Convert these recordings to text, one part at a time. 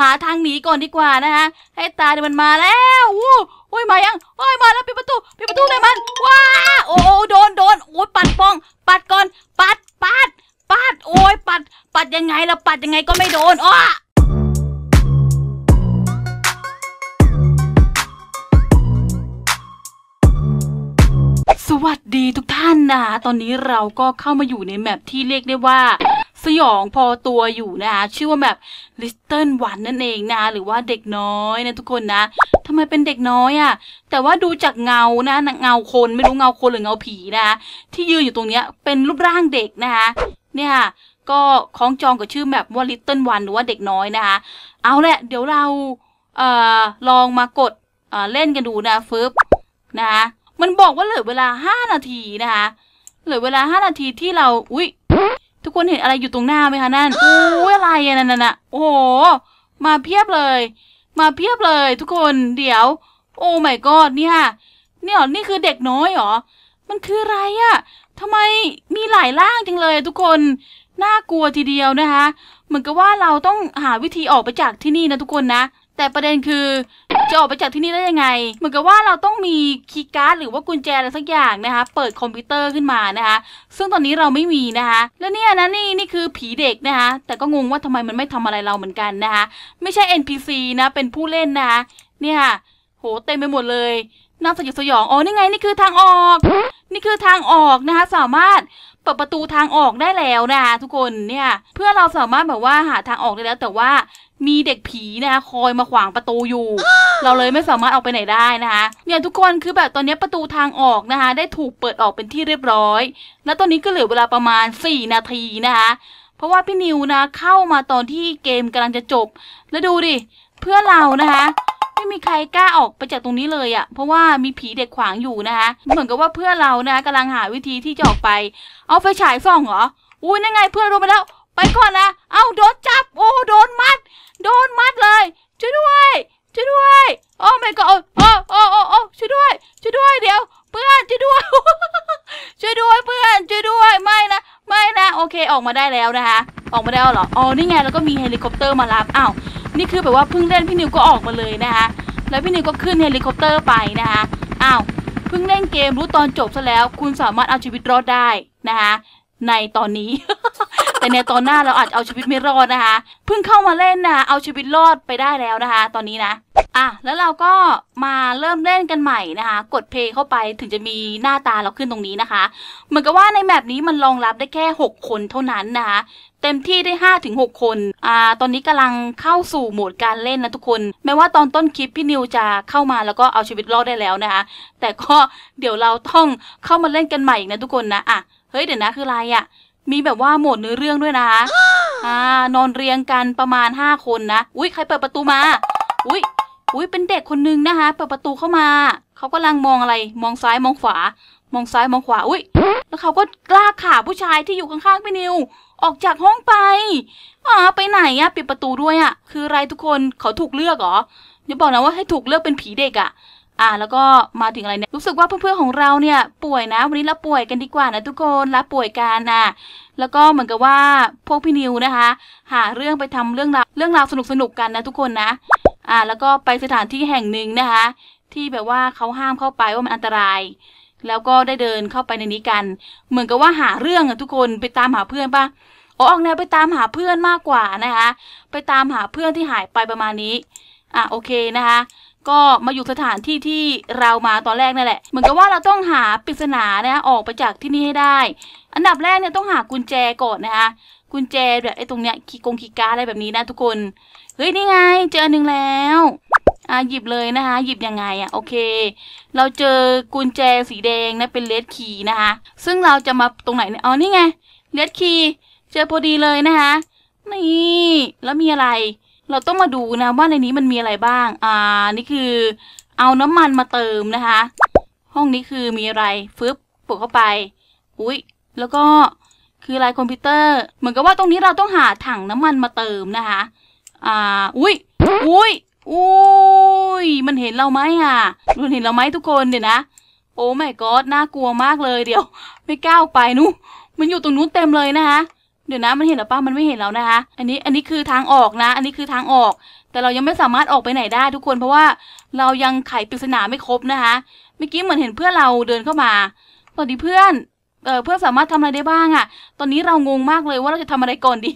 หาทางหนีก่อนดีกว่านะคะให้ตาเดียมันมาแล้วอู้โอ้ยมายังโอ้ยมาแล้วปิดประตูปิดประตูเลยมันว้าโอ้โดนโดนโอ้ยปัดปอง ปัดก่อน ปัดปัด ปัด โอ้ยปัด ปัดยังไงล่ะปัดยังไงก็ไม่โดนอ้อสวัสดีทุกท่านนะตอนนี้เราก็เข้ามาอยู่ในแมปที่เรียกได้ว่าสยองพอตัวอยู่นะคะชื่อว่าแบบลิสเติ้ลวันนั่นเองนะหรือว่าเด็กน้อยนะทุกคนนะทำไมเป็นเด็กน้อยอะ่ะ แต่ว่าดูจากเงานะเงาคนไม่รู้เงาคนหรือเงาผีนะคะที่ยืนอยู่ตรงเนี้ยเป็นรูปร่างเด็กนะคะเนี่ยก็คล้องจองกับชื่อแบบว่าลิตเติ้ลวันหรือว่าเด็กน้อยนะคะเอาแหละเดี๋ยวเราเอ่อลองมากดเอ่อเล่นกันดูนะฟึบนะคะมันบอกว่าเหลือเวลาห้านาทีนะคะเหลือเวลาห้านาทีที่เราอุ๊ยกคนเห็นอะไรอยู่ตรงหน้าไหมคะนั่น อู้อะไรอะนั่นน่ะโอ้โหมาเพียบเลย มาเพียบเลยทุกคน เดี๋ยว โอ้ไม่ก็เนี่ย เนี่ยนี่คือเด็กน้อยหรอ มันคืออะไรอะทำไมมีหลายร่างจังเลยทุกคน น่ากลัวทีเดียวนะคะ เหมือนกับว่าเราต้องหาวิธีออกไปจากที่นี่นะทุกคนนะแต่ประเด็นคือจะออกไปจากที่นี่ได้ยังไงเหมือนกับว่าเราต้องมีคีย์การ์ดหรือว่ากุญแจอะไรสักอย่างนะคะเปิดคอมพิวเตอร์ขึ้นมานะคะซึ่งตอนนี้เราไม่มีนะคะแล้วเนี่ยนะนี่นี่คือผีเด็กนะคะแต่ก็งงว่าทำไมมันไม่ทำอะไรเราเหมือนกันนะคะไม่ใช่ NPC นะเป็นผู้เล่นนะคะเนี่ยโหเต็มไปหมดเลยน่าสยดสยองอ๋อนี่ไงนี่คือทางออก นี่คือทางออกนะคะสามารถเปิดประตูทางออกได้แล้วนะคะทุกคนเนี่ยเพื่อเราสามารถแบบว่าหาทางออกได้แล้ว แต่ว่ามีเด็กผีนะคะคอยมาขวางประตูอยู่ เราเลยไม่สามารถออกไปไหนได้นะคะเนี่ยทุกคนคือแบบตอนนี้ประตูทางออกนะคะ ได้ถูกเปิดออกเป็นที่เรียบร้อย แล้วตอนนี้ก็เหลือเวลาประมาณ 4 นาทีนะคะเพราะว่าพี่นิวนะ เข้ามาตอนที่เกมกำลังจะจบ แล้วดูดิเพื่อเรานะคะไม่มีใครกล้าออกไปจากตรงนี้เลยอะ่ะเพราะว่ามีผีเด็กขวางอยู่นะคะเหมือนกับว่าเพื่อเรานะกำลังหาวิธีที่จะออกไป เอาไฟฉายส่องเหรออุ้ยนั่นไงเพื่อนรู้ไปแล้วไปก่อนนะเอาโดนจับ โอ้ โดนมัด โดนมัดเลย ช่วยด้วย ช่วยด้วยโอ้ไม่ก็โอ้โอ้โอ้โอ้ช่วยด้วย ช่วยด้วย เดี๋ยว เพื่อน ช่วยด้วย ช่วยด้วย เพื่อน ช่วยด้วย ไม่นะ ไม่นะ โอเคออกมาได้แล้วนะคะ ออกมาได้แล้วเหรออ๋อ นี่ไง แล้วก็มีเฮลิคอปเตอร์มารับ อ้าว นี่คือแบบว่าเพิ่งเล่นพี่นิวก็ออกมาเลยนะคะ แล้วพี่นิวก็ขึ้นเฮลิคอปเตอร์ไปนะคะ อ้าวเพิ่งเล่นเกมรู้ตอนจบซะแล้ว คุณสามารถเอาชีวิตรอดได้นะคะ ในตอนนี้แต่ในตอนหน้าเราอาจเอาชีวิตไม่รอดนะคะเพิ่งเข้ามาเล่นนะเอาชีวิตรอดไปได้แล้วนะคะ ตอนนี้นะอ่ะแล้วเราก็มาเริ่มเล่นกันใหม่นะคะกดเพลงเข้าไปถึงจะมีหน้าตาเราขึ้นตรงนี้นะคะ เหมือนกับว่าในแมปนี้มันรองรับได้แค่6คนเท่านั้นนะคะเต็มที่ได้5หคนอ่า ตอนนี้กำลังเข้าสู่โหมดการเล่นนะทุกคนแม้ว่าตอนต้นคลิปพี่นิวจะเข้ามาแล้วก็เอาชีวิตรอดได้แล้วนะคะแต่ก็เดี๋ยวเราต้องเข้ามาเล่นกันใหม่อีกนะทุกคนนะอ่ะ เฮ้ยเดี๋ยวนะคืออะไรอะ่ะมีแบบว่าโหมดเนื้อเรื่องด้วยนะคะอ่านอนเรียงกันประมาณ5คนนะ อุ้ยใครเปิดประตูมา อุ้ยอุ้ยเป็นเด็กคนนึงนะคะ เปิดประตูเข้ามา เขากำลังมองอะไร มองซ้ายมองขวา มองซ้ายมองขวา อุ้ยแล้วเขาก็กล้าขาผู้ชายที่อยู่ข้างๆพี่นิว ออกจากห้องไป อ๋อ ไปไหนอะปิดประตูด้วยอะคืออะไรทุกคนเขาถูกเลือกเหรออย่าบอกนะว่าให้ถูกเลือกเป็นผีเด็กอะอ่าแล้วก็มาถึงอะไรเนี่ยรู้สึกว่าเพื่อนๆของเราเนี่ยป่วยนะ วันนี้เราป่วยกันดีกว่านะทุกคนลาป่วยกันนะแล้วก็เหมือนกับว่าพวกพี่นิวนะคะ หาเรื่องไปทำเรื่องราวเรื่องราวสนุกสนุกกันนะทุกคนนะอ่าแล้วก็ไปสถานที่แห่งหนึ่งนะคะ ที่แบบว่าเขาห้ามเข้าไปว่ามันอันตราย แล้วก็ได้เดินเข้าไปในนี้กัน เหมือนกับว่าหาเรื่องอะทุกคนไปตามหาเพื่อนปะอ๋อออกแนวไปตามหาเพื่อนมากกว่านะคะ ไปตามหาเพื่อนที่หายไปประมาณนี้อ่ะโอเคนะคะก็มาอยู่สถานที่ที่เรามาตอนแรกนั่นแหละ เหมือนกับว่าเราต้องหาปริศนานะ ออกไปจากที่นี่ให้ได้ อันดับแรกเนี่ยต้องหากุญแจก่อนนะคะ กุญแจแบบไอ้ตรงเนี้ยคีกงคีการอะไรแบบนี้นะทุกคน เฮ้ยนี่ไงเจอหนึ่งแล้ว อ่ะหยิบเลยนะคะหยิบยังไงอ่ะโอเค เราเจอกุญแจสีแดงนะเป็นเลดคีนะคะ ซึ่งเราจะมาตรงไหนเนี่ยอ๋อนี่ไงเลดคีเจอพอดีเลยนะคะ นี่แล้วมีอะไรเราต้องมาดูนะว่าในนี้มันมีอะไรบ้าง อ่า นี่คือเอาน้ำมันมาเติมนะคะ ห้องนี้คือมีอะไรฟึบปกเข้าไป อุ้ยแล้วก็คือลายคอมพิวเตอร์เหมือนกับว่าตรงนี้เราต้องหาถังน้ำมันมาเติมนะคะ อ่าอุ้ยอุ้ยอุ้ยมันเห็นเราไหมอ่ะมันเห็นเราไหมทุกคนเดี๋ยวนะโอ้ไม่ก็น่ากลัวมากเลยเดี๋ยว ไม่ก้าวไปนู้มันอยู่ตรงนู้นเต็มเลยนะคะเดี๋ยวนะมันเห็นหรือป้ามันไม่เห็นแล้วนะคะอันนี้อันนี้คือทางออกนะ อันนี้คือทางออก แต่เรายังไม่สามารถออกไปไหนได้ ทุกคน เพราะว่าเรายังไขปริศนาไม่ครบนะคะ เมื่อกี้เหมือนเห็นเพื่อนเราเดินเข้ามาสวัสดีเพื่อน เออเพื่อนสามารถทำอะไรได้บ้างอะ่ะ ตอนนี้เรางงมากเลยว่าเราจะทำอะไรก่อนดี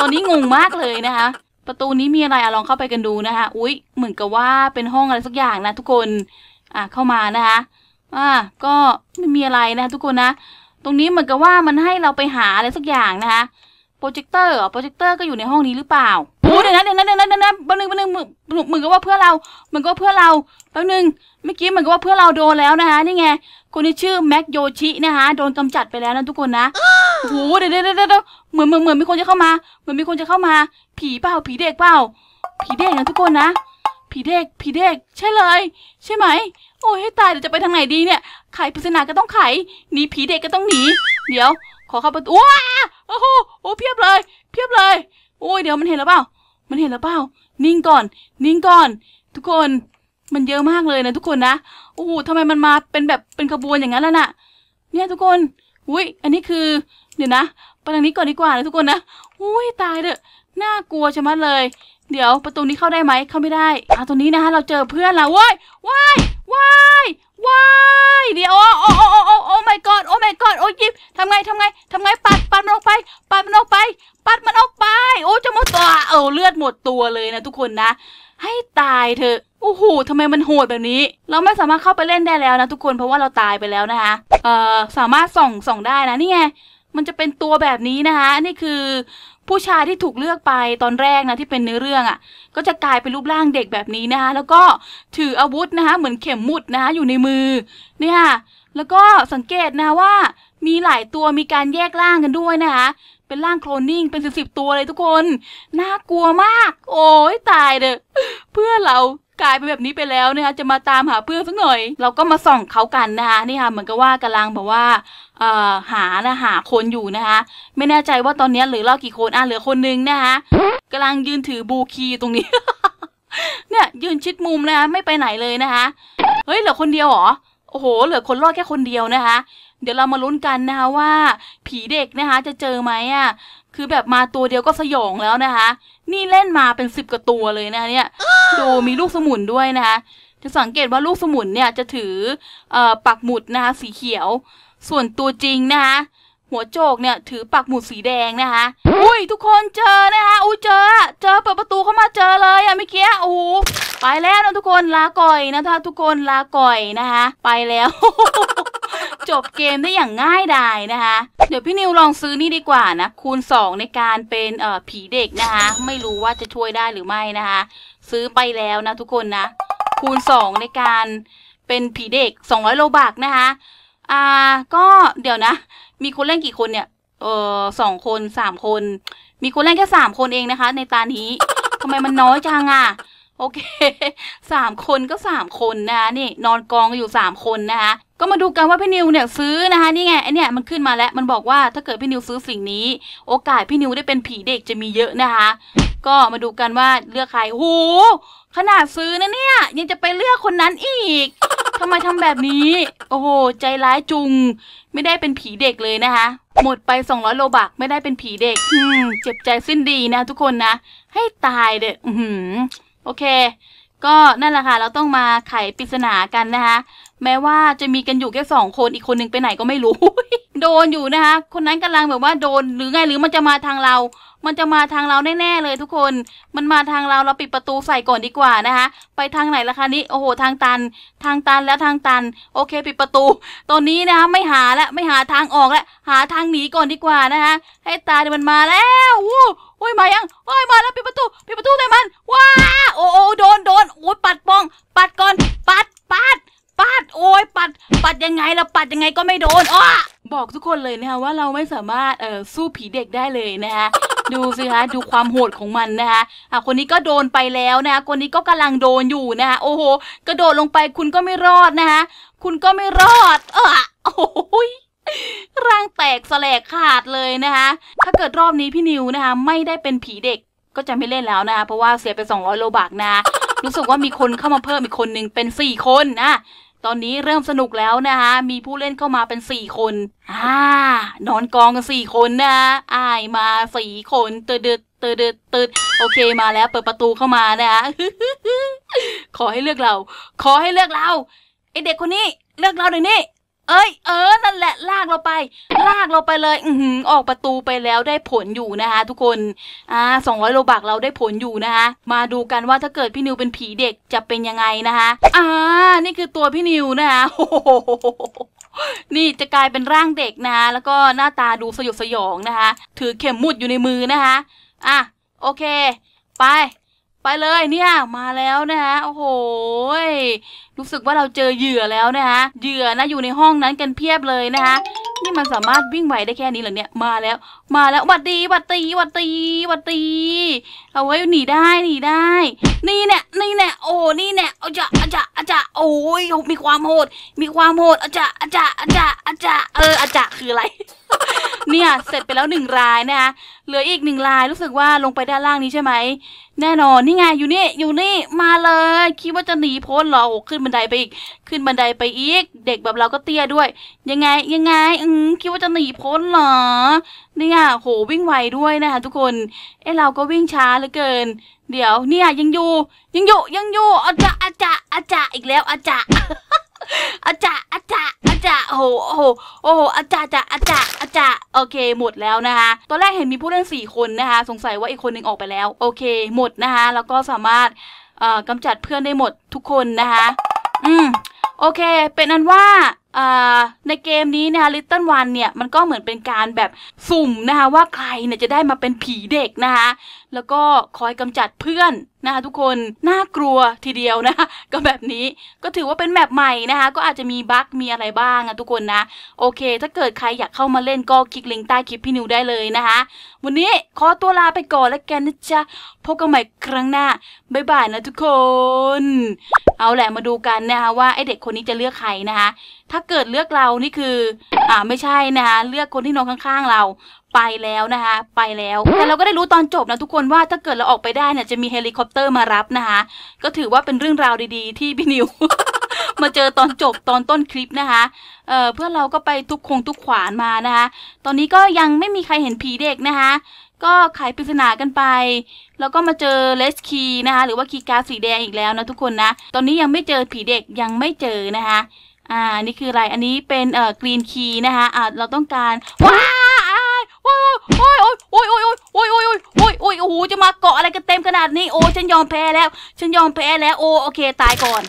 ตอนนี้งงมากเลยนะคะประตูนี้มีอะไรอะลองเข้าไปกันดูนะคะอุ๊ยเหมือนกับว่าเป็นห้องอะไรสักอย่างนะทุกคน อ่ะเข้ามานะคะอ่าก็ไม่มีอะไรนะทุกคนนะตรงนี้เหมือนกับว่ามันให้เราไปหาอะไรสักอย่างนะคะโปรเจคเตอร์โปรเจคเตอร์ก็อยู่ในห้องนี้หรือเปล่าโอ้เดี๋ยวนะเดี๋ยวนะเดี๋ยวนะเดี๋ยวนะแป๊บนึงแป๊บนึงเหมือนกับว่าเพื่อเราเหมือนกับเพื่อเราแป๊บนึงเมื่อกี้เหมือนกับว่าเพื่อเราโดนแล้วนะคะนี่ไงคนที่ชื่อแม็กโยชินะคะ โดนกำจัดไปแล้วนะทุกคนนะโอ้โหเดี๋ยวเดี๋ยวเดี๋ยวเหมือนเหมือนเหมือนมีคนจะเข้ามา เหมือนมีคนจะเข้ามา ผีเปล่าผีเด็กเปล่าผีเด็กนะทุกคนนะผีเด็กผีเด็กใช่เลย ใช่ไหมโอ้ยให้ตายเดี๋ยวจะไปทางไหนดีเนี่ย ไขปริศนาก็ต้องไขหนีผีเด็กก็ต้องหนี เดี๋ยวขอเข้าประตูว้าโอ้โห โอ้เพียบเลย เพียบเลยโอ้ยเดี๋ยวมันเห็นแล้วเปล่า มันเห็นแล้วเปล่า นิ่งก่อน นิ่งก่อน ทุกคน มันเยอะมากเลยนะทุกคนนะโอ้โหทำไมมันมาเป็นแบบ เป็นขบวนอย่างนั้นล่ะน่ะ เนี่ยทุกคน อุ้ยอันนี้คือ เดี๋ยวนะไปทางนี้ก่อนดีกว่านะทุกคนนะ อุ้ยตายเด้อน่ากลัวชะมัดเลย เดี๋ยวประตูนี้เข้าได้ไหม เข้าไม่ได้อ่ะตรงนี้นะคะเราเจอเพื่อนแล้วเว้ยว้ายว้ายว้ายเดี๋ยวโอ้โอ้โอ้โอ้โอ้โอ้ไม่กอดโอ้ไม่กอดโอ้ยิบทำไงทำไงทำไงปัดปัดมันออกไป ปัดมันออกไป ปัดมันออกไป โอ้จะหมดตัวเออเลือดหมดตัวเลยนะ ทุกคนนะให้ตายเถอะโอ้โหทำไมมันโหดแบบนี้ เราไม่สามารถเข้าไปเล่นได้แล้วนะ ทุกคนเพราะว่าเราตายไปแล้วนะคะ เอ่อสามารถส่องส่องได้นะนี่ไงมันจะเป็นตัวแบบนี้นะคะนี่คือผู้ชายที่ถูกเลือกไปตอนแรกนะที่เป็นเนื้อเรื่องอ่ะ ก็จะกลายเป็นรูปร่างเด็กแบบนี้นะคะแล้วก็ถืออาวุธนะคะเหมือนเข็มมุดนะคะอยู่ในมือ เนี่ยแล้วก็สังเกตนะว่า มีหลายตัวมีการแยกร่างกันด้วยนะคะเป็นร่างโคลนนิ่งเป็นสิบสิบตัวเลย ทุกคน น่ากลัวมาก โอ้ยตายเด้อเพื่อเรากลายเป็นแบบนี้ไปแล้วนะคะ จะมาตามหาเพื่อนสักหน่อย เราก็มาส่องเขากันนะคะ นี่ค่ะ เหมือนกับว่ากำลังแบบว่าหานะหา คนอยู่นะคะ ไม่แน่ใจว่าตอนนี้เหลือเรากี่คนอ่ะ เหลือคนนึงนะคะกำลังยืนถือบูคีตรงนี้ เนี่ยยืนชิดมุมนะคะ ไม่ไปไหนเลยนะคะ เฮ้ยเหลือคนเดียวหรอ โอ้โห เหลือคนรอดแค่คนเดียวนะคะเดี๋ยวเรามาลุ้นกันนะคะว่า ผีเด็กนะคะจะเจอไหมอ่ะ คือแบบมาตัวเดียวก็สยองแล้วนะคะ นี่เล่นมาเป็นสิบกว่าตัวเลยนะเนี่ย ดูมีลูกสมุนด้วยนะคะ จะสังเกตว่าลูกสมุนเนี่ยจะถืออปักหมุดนะคะสีเขียว ส่วนตัวจริงนะคะหัวโจกเนี่ยถือปักหมุดสีแดงนะคะ อุ้ยทุกคนเจอนะคะอุ้ยเจอเจอเปิดประตูเข้ามาเจอเลยอะเมื่อกี้โอ้ไปแล้วนะทุกคนลาก่อยนะคะทุกคนลาก่อยนะคะ ไปแล้วจบเกมได้อย่างง่ายดายนะคะ เดี๋ยวพี่นิวลองซื้อนี่ดีกว่านะคูณ 2 ในการเป็นเอ่อผีเด็กนะคะไม่รู้ว่าจะช่วยได้หรือไม่นะคะซื้อไปแล้วนะทุกคนนะ คูณ2ในการเป็นผีเด็ก200โลบักนะคะอ่าก็เดี๋ยวนะ มีคนเล่นกี่คนเนี่ยเออสองคนสามคน มีคนเล่นแค่สามคนเองนะคะ ในตานี้ทำไมมันน้อยจังอะ่ะโอเค สามคนก็สามคนนะคะนี่นอนกองอยู่สามคนนะคะก็มาดูกันว่าพี่นิวเนี่ยซื้อนะคะนี่ไงไอเนี่ยมันขึ้นมาแล้วมันบอกว่าถ้าเกิดพี่นิวซื้อสิ่งนี้ โอกาสพี่นิวได้เป็นผีเด็กจะมีเยอะนะคะ ก็มาดูกันว่าเลือกใครโหขนาดซื้อนะเนี่ยยังจะไปเลือกคนนั้นอีกทำไมทำแบบนี้ โอ้โหใจร้ายจุง ไม่ได้เป็นผีเด็กเลยนะคะหมดไป200โลบักไม่ได้เป็นผีเด็กเจ็บใจสิ้นดีนะ ทุกคนนะ ให้ตายเด็กโอเค ก็นั่นแหละค่ะเราต้องมาไขปริศนากันนะคะ แม้ว่าจะมีกันอยู่แค่สองคนอีกคนนึงไปไหนก็ไม่รู้ โดนอยู่นะคะ คนนั้นกำลังแบบว่าโดนหรือไง หรือมันจะมาทางเรา มันจะมาทางเราแน่ๆเลย ทุกคน มันมาทางเรา เราปิดประตูใส่ก่อนดีกว่านะคะ ไปทางไหนล่ะคะนี้ โอ้โห ทางตัน ทางตันแล้วทางตัน โอเค ปิดประตู ตอนนี้นะคะไม่หาแล้วไม่หาทางออกแล้ว หาทางหนีก่อนดีกว่านะคะ ให้ตายมันมาแล้วโ้โอ้ยมายังโอ้ยมาแล้วปิดประตูปิดประตูเลยมัน ว้าโอ้โอ้โดนโดนโอ้ยปัดปอง ปัดก่อน ปัดปัด ปัด โอ้ยปัด ปัดยังไงเราปัดยังไงก็ไม่โดน อ้าบอกทุกคนเลยนะคะว่าเราไม่สามารถ เอ่อ สู้ผีเด็กได้เลยนะคะ ดูสิคะ ดูความโหดของมันนะคะ อ่ะคนนี้ก็โดนไปแล้วนะคะ คนนี้ก็กำลังโดนอยู่นะคะ โอ้โห กระโดดลงไปคุณก็ไม่รอดนะคะ คุณก็ไม่รอดเออโอ้ยร่างแตกสลกขาดเลยนะคะ ถ้าเกิดรอบนี้พี่นิวนะคะไม่ได้เป็นผีเด็กก็จะไม่เล่นแล้วนะคะเพราะว่าเสียไป200โลบากนะรู้สึกว่ามีคนเข้ามาเพิ่มอีกคนหนึ่งเป็น4คนนะ ตอนนี้เริ่มสนุกแล้วนะคะมีผู้เล่นเข้ามาเป็น4คนอ่านอนกองกัน4คนนะอายมา4คนเตืดเตืดเตืดโอเคมาแล้ว เปิดประตูเข้ามานะคะ ขอให้เลือกเรา ขอให้เลือกเราไอเด็กคนนี้เลือกเราหน่อยนี่เอ้ยเออ นั่นแหละลากเราไป ลากเราไปเลยอือออกประตูไปแล้วได้ผลอยู่นะคะทุกคน อ่าสองร้อยโลบักเราได้ผลอยู่นะคะมาดูกันว่าถ้าเกิดพี่นิวเป็นผีเด็กจะเป็นยังไงนะคะ อ่า นี่คือตัวพี่นิวนะคะนี่จะกลายเป็นร่างเด็กนะะแล้วก็หน้าตาดูสยดสยองนะคะ ถือเข็มมุดอยู่ในมือนะคะ อ่ะ โอเค ไปไปเลยเนี่ยมาแล้วนะฮะโอ้โหรู้สึกว่าเราเจอเหยื่อแล้วนะฮะเหยื่อนะอยู่ในห้องนั้นกันเพียบเลยนะคะนี่มันสามารถวิ่งไหวได้แค่นี้เหรอเนี่ย มาแล้ว มาแล้ววัดตีวัดตีวัดตีวัดตีเอาไว้หนีได้หนีได้นี่เนี่ยนี่เนี่ยโอ้นี่เนี่ยอาจะอาจะอาจะ โอ้ยมีความโหด มีความโหดอาจะอาจะอาจะอาจะเอออาจะคืออะไรเนี่ยเสร็จไปแล้วหนึ่งรายนะคะเหลืออีกหนึ่งรายรู้สึกว่าลงไปด้านล่างนี้ใช่ไหมแน่นอนนี่ไงอยู่นี่อยู่นี่มาเลย คิดว่าจะหนีพ้นหรอขึ้นบันไดไปอีก ขึ้นบันไดไปอีก เด็กแบบเราก็เตี้ยด้วย ยังไงยังไง อืมคิดว่าจะหนีพ้นหรอ เนี่ยโหวิ่งไวด้วยนะคะทุกคน เอ้เราก็วิ่งช้าเหลือเกินเดี๋ยวเนี่ยยังอยู่ยังอยู่ยังอยู่ อาจะอาจะอาจะอีกแล้วอาจะอาจะโอ้โหโอ้โหอาจาจ่าอาจาร์อาจาร์โอเค หมดแล้วนะคะ ตอนแรกเห็นมีผู้เล่น4คนนะคะ สงสัยว่าอีกคนนึงออกไปแล้ว โอเค หมดนะคะ แล้วก็สามารถกำจัดเพื่อนได้หมดทุกคนนะคะ อืม โอเค เป็นอันว่าในเกมนี้นะคะลิตเติ้ลวันเนี่ยมันก็เหมือนเป็นการแบบสุ่มนะคะว่าใครเนี่ยจะได้มาเป็นผีเด็กนะคะแล้วก็คอยกำจัดเพื่อนนะคะทุกคนน่ากลัวทีเดียวนะะก็แบบนี้ก็ถือว่าเป็นแมปใหม่นะคะก็อาจจะมีบั๊กมีอะไรบ้างอะทุกคนนะ โอเคถ้าเกิดใครอยากเข้ามาเล่นก็คลิกลิงก์ใต้คลิปพี่นิวได้เลยนะคะ วันนี้ขอตัวลาไปก่อนแล้วกันนะจ๊ะ พบกันใหม่ครั้งหน้า บ๊ายบายนะทุกคน เอาแหละมาดูกันนะคะว่าไอเด็กคนนี้จะเลือกใครนะคะถ้าเกิดเลือกเรา นี่คืออ่าไม่ใช่นะคะ เลือกคนที่นอนข้างๆเรา ไปแล้วนะคะ ไปแล้ว แต่เราก็ได้รู้ตอนจบนะทุกคนว่าถ้าเกิดเราออกไปได้เนี่ยจะมีเฮลิคอปเตอร์มารับนะคะ ก็ถือว่าเป็นเรื่องราวดี ๆ ที่พี่นิวมาเจอตอนจบตอนต้นคลิปนะคะ เออเพื่อเราก็ไปทุกคงทุกขวานมานะคะ ตอนนี้ก็ยังไม่มีใครเห็นผีเด็กนะคะ ก็ขายปริศนากันไป แล้วก็มาเจอเลสคีนะคะหรือว่าคีการ์สีแดงอีกแล้วนะทุกคนนะ ตอนนี้ยังไม่เจอผีเด็กยังไม่เจอนะคะอ่านี่คืออะไร อันนี้เป็นเอ่อกรีนคีย์นะคะอ่าเราต้องการว้าโอ้ยโอ้ยโอ้ยโอ้ยโอ้ยโอ้ยโอ้ยโอ้ยโอ้ยโอ้โห จะมาเกาะอะไรกันเต็มขนาดนี้ โอ้ ฉันยอมแพ้แล้ว ฉันยอมแพ้แล้ว โอ้ โอเค ตายก่อน